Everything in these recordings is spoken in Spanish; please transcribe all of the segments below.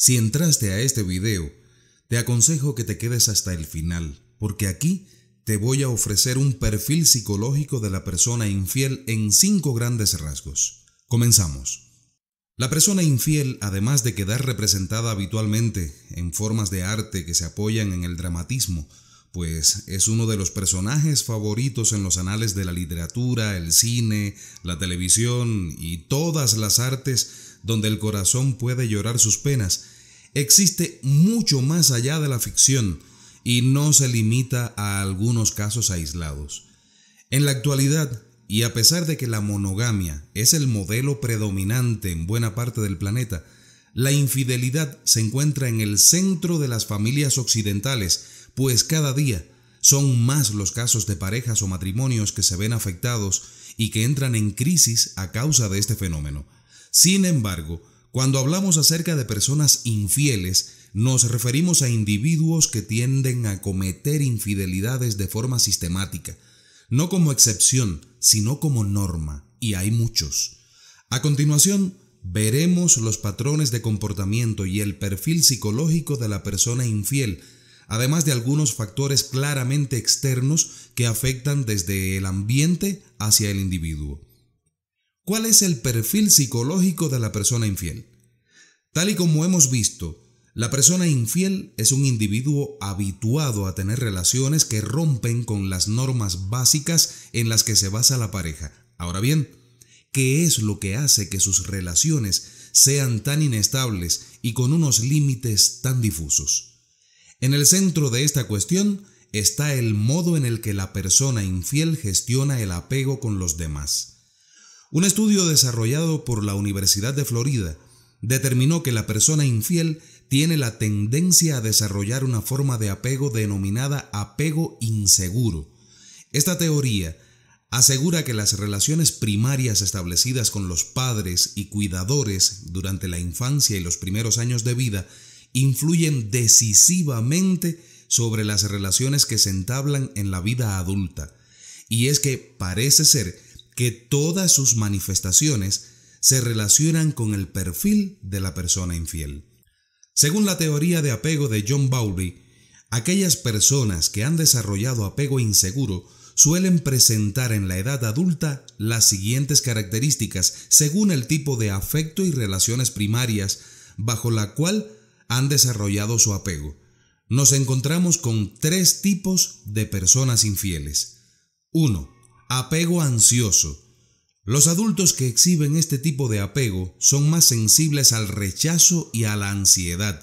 Si entraste a este video, te aconsejo que te quedes hasta el final, porque aquí te voy a ofrecer un perfil psicológico de la persona infiel en cinco grandes rasgos. Comenzamos. La persona infiel, además de quedar representada habitualmente en formas de arte que se apoyan en el dramatismo, pues es uno de los personajes favoritos en los anales de la literatura, el cine, la televisión y todas las artes donde el corazón puede llorar sus penas, existe mucho más allá de la ficción y no se limita a algunos casos aislados. En la actualidad, y a pesar de que la monogamia es el modelo predominante en buena parte del planeta, la infidelidad se encuentra en el centro de las familias occidentales, pues cada día son más los casos de parejas o matrimonios que se ven afectados y que entran en crisis a causa de este fenómeno. Sin embargo, cuando hablamos acerca de personas infieles, nos referimos a individuos que tienden a cometer infidelidades de forma sistemática, no como excepción, sino como norma, y hay muchos. A continuación, veremos los patrones de comportamiento y el perfil psicológico de la persona infiel, además de algunos factores claramente externos que afectan desde el ambiente hacia el individuo. ¿Cuál es el perfil psicológico de la persona infiel? Tal y como hemos visto, la persona infiel es un individuo habituado a tener relaciones que rompen con las normas básicas en las que se basa la pareja. Ahora bien, ¿qué es lo que hace que sus relaciones sean tan inestables y con unos límites tan difusos? En el centro de esta cuestión está el modo en el que la persona infiel gestiona el apego con los demás. Un estudio desarrollado por la Universidad de Florida determinó que la persona infiel tiene la tendencia a desarrollar una forma de apego denominada apego inseguro. Esta teoría asegura que las relaciones primarias establecidas con los padres y cuidadores durante la infancia y los primeros años de vida influyen decisivamente sobre las relaciones que se entablan en la vida adulta. Y es que parece ser que todas sus manifestaciones se relacionan con el perfil de la persona infiel. Según la teoría de apego de John Bowlby, aquellas personas que han desarrollado apego inseguro suelen presentar en la edad adulta las siguientes características según el tipo de afecto y relaciones primarias bajo la cual han desarrollado su apego. Nos encontramos con tres tipos de personas infieles. 1 Apego ansioso. Los adultos que exhiben este tipo de apego son más sensibles al rechazo y a la ansiedad,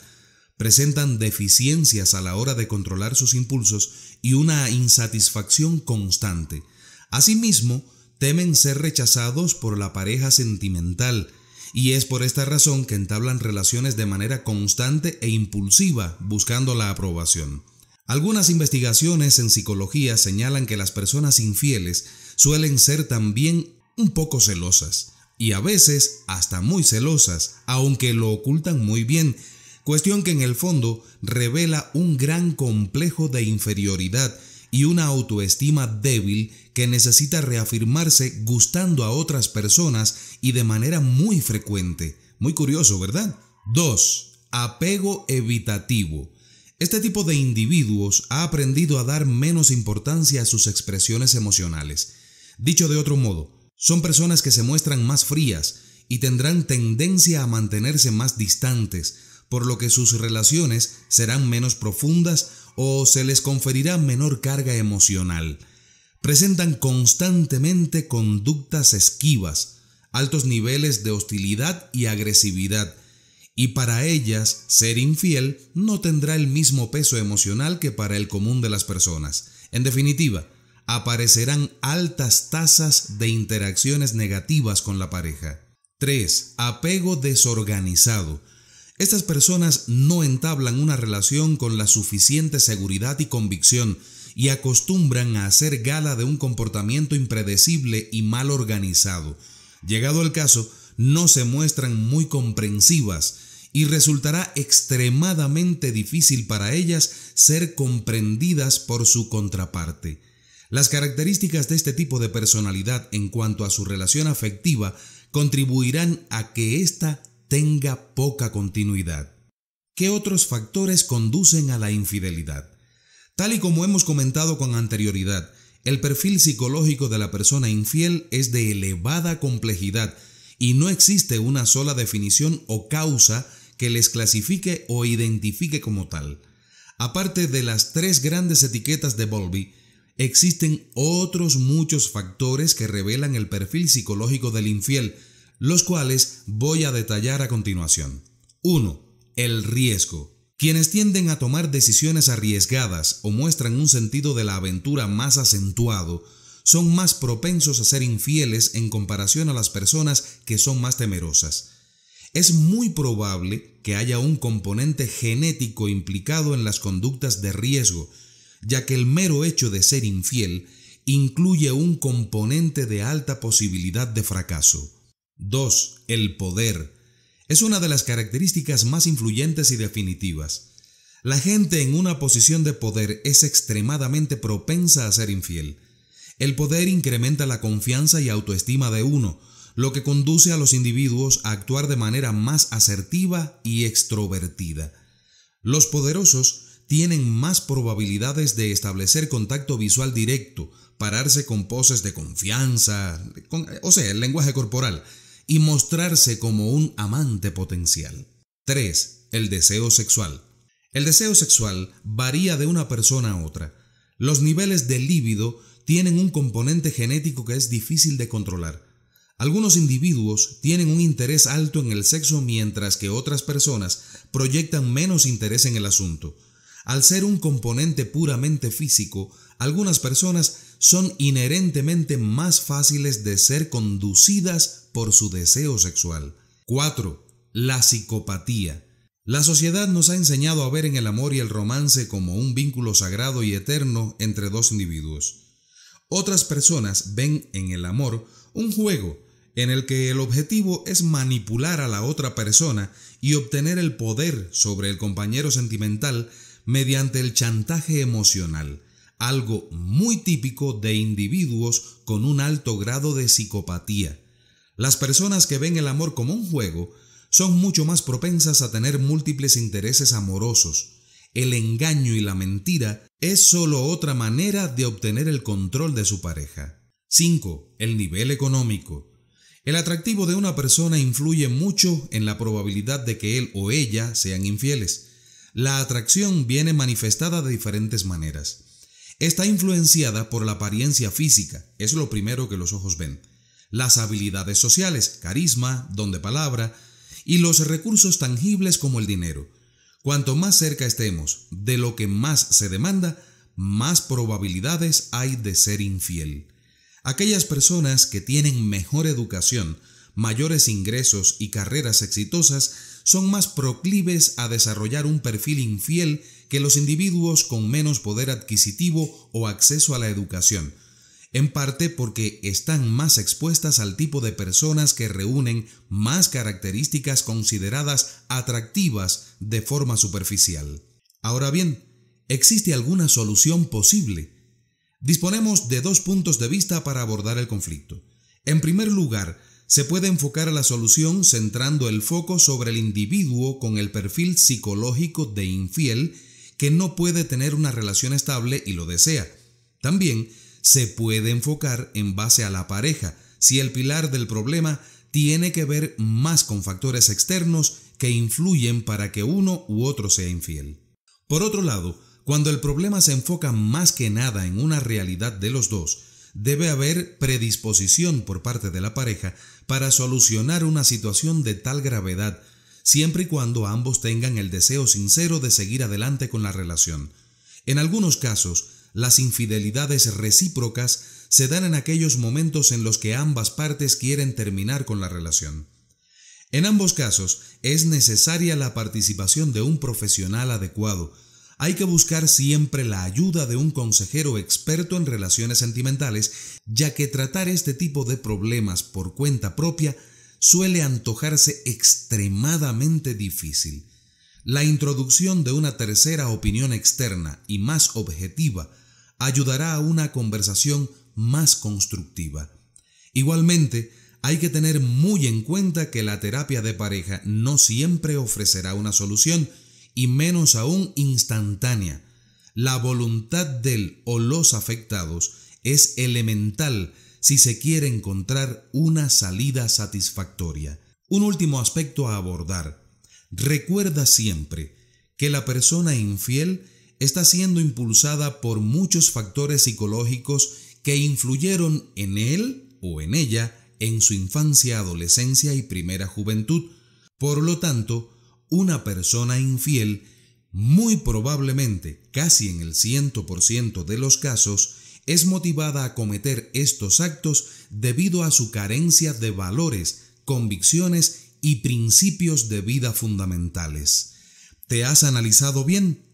presentan deficiencias a la hora de controlar sus impulsos y una insatisfacción constante. Asimismo, temen ser rechazados por la pareja sentimental, y es por esta razón que entablan relaciones de manera constante e impulsiva buscando la aprobación. Algunas investigaciones en psicología señalan que las personas infieles suelen ser también un poco celosas y a veces hasta muy celosas, aunque lo ocultan muy bien, cuestión que en el fondo revela un gran complejo de inferioridad y una autoestima débil que necesita reafirmarse gustando a otras personas y de manera muy frecuente. Muy curioso, ¿verdad? 2. Apego evitativo. Este tipo de individuos ha aprendido a dar menos importancia a sus expresiones emocionales. Dicho de otro modo, son personas que se muestran más frías y tendrán tendencia a mantenerse más distantes, por lo que sus relaciones serán menos profundas o se les conferirá menor carga emocional. Presentan constantemente conductas esquivas, altos niveles de hostilidad y agresividad, y para ellas ser infiel no tendrá el mismo peso emocional que para el común de las personas. En definitiva, aparecerán altas tasas de interacciones negativas con la pareja. 3. Apego desorganizado. Estas personas no entablan una relación con la suficiente seguridad y convicción y acostumbran a hacer gala de un comportamiento impredecible y mal organizado. Llegado el caso, no se muestran muy comprensivas y resultará extremadamente difícil para ellas ser comprendidas por su contraparte. Las características de este tipo de personalidad en cuanto a su relación afectiva contribuirán a que ésta tenga poca continuidad. ¿Qué otros factores conducen a la infidelidad? Tal y como hemos comentado con anterioridad, el perfil psicológico de la persona infiel es de elevada complejidad y no existe una sola definición o causa que les clasifique o identifique como tal. Aparte de las tres grandes etiquetas de Bowlby, existen otros muchos factores que revelan el perfil psicológico del infiel, los cuales voy a detallar a continuación. 1. El riesgo. Quienes tienden a tomar decisiones arriesgadas o muestran un sentido de la aventura más acentuado son más propensos a ser infieles en comparación a las personas que son más temerosas es muy probable que haya un componente genético implicado en las conductas de riesgo, ya que el mero hecho de ser infiel incluye un componente de alta posibilidad de fracaso. 2. El poder. Es una de las características más influyentes y definitivas. La gente en una posición de poder es extremadamente propensa a ser infiel. El poder incrementa la confianza y autoestima de uno, lo que conduce a los individuos a actuar de manera más asertiva y extrovertida. Los poderosos tienen más probabilidades de establecer contacto visual directo, pararse con poses de confianza, o sea, el lenguaje corporal, y mostrarse como un amante potencial. 3. El deseo sexual. El deseo sexual varía de una persona a otra. Los niveles de líbido tienen un componente genético que es difícil de controlar. Algunos individuos tienen un interés alto en el sexo mientras que otras personas proyectan menos interés en el asunto. Al ser un componente puramente físico, algunas personas son inherentemente más fáciles de ser conducidas por su deseo sexual. 4. La psicopatía. La sociedad nos ha enseñado a ver en el amor y el romance como un vínculo sagrado y eterno entre dos individuos. Otras personas ven en el amor un juego en el que el objetivo es manipular a la otra persona y obtener el poder sobre el compañero sentimental mediante el chantaje emocional, algo muy típico de individuos con un alto grado de psicopatía. Las personas que ven el amor como un juego son mucho más propensas a tener múltiples intereses amorosos. El engaño y la mentira es solo otra manera de obtener el control de su pareja. 5. El nivel económico. El atractivo de una persona influye mucho en la probabilidad de que él o ella sean infieles. La atracción viene manifestada de diferentes maneras. Está influenciada por la apariencia física, es lo primero que los ojos ven, las habilidades sociales, carisma, don de palabra, y los recursos tangibles como el dinero. Cuanto más cerca estemos de lo que más se demanda, más probabilidades hay de ser infiel. Aquellas personas que tienen mejor educación, mayores ingresos y carreras exitosas son más proclives a desarrollar un perfil infiel que los individuos con menos poder adquisitivo o acceso a la educación, en parte porque están más expuestas al tipo de personas que reúnen más características consideradas atractivas de forma superficial. Ahora bien, ¿existe alguna solución posible? Disponemos de dos puntos de vista para abordar el conflicto. En primer lugar, se puede enfocar a la solución centrando el foco sobre el individuo con el perfil psicológico de infiel que no puede tener una relación estable y lo desea. También se puede enfocar en base a la pareja si el pilar del problema tiene que ver más con factores externos que influyen para que uno u otro sea infiel. Por otro lado, cuando el problema se enfoca más que nada en una realidad de los dos, debe haber predisposición por parte de la pareja para solucionar una situación de tal gravedad, siempre y cuando ambos tengan el deseo sincero de seguir adelante con la relación. En algunos casos, las infidelidades recíprocas se dan en aquellos momentos en los que ambas partes quieren terminar con la relación. En ambos casos, es necesaria la participación de un profesional adecuado, hay que buscar siempre la ayuda de un consejero experto en relaciones sentimentales, ya que tratar este tipo de problemas por cuenta propia suele antojarse extremadamente difícil. La introducción de una tercera opinión externa y más objetiva ayudará a una conversación más constructiva. Igualmente, hay que tener muy en cuenta que la terapia de pareja no siempre ofrecerá una solución, y menos aún instantánea. La voluntad del o los afectados es elemental si se quiere encontrar una salida satisfactoria. Un último aspecto a abordar. Recuerda siempre que la persona infiel está siendo impulsada por muchos factores psicológicos que influyeron en él o en ella en su infancia, adolescencia y primera juventud. Por lo tanto, una persona infiel, muy probablemente, casi en el 100% de los casos, es motivada a cometer estos actos debido a su carencia de valores, convicciones y principios de vida fundamentales. ¿Te has analizado bien?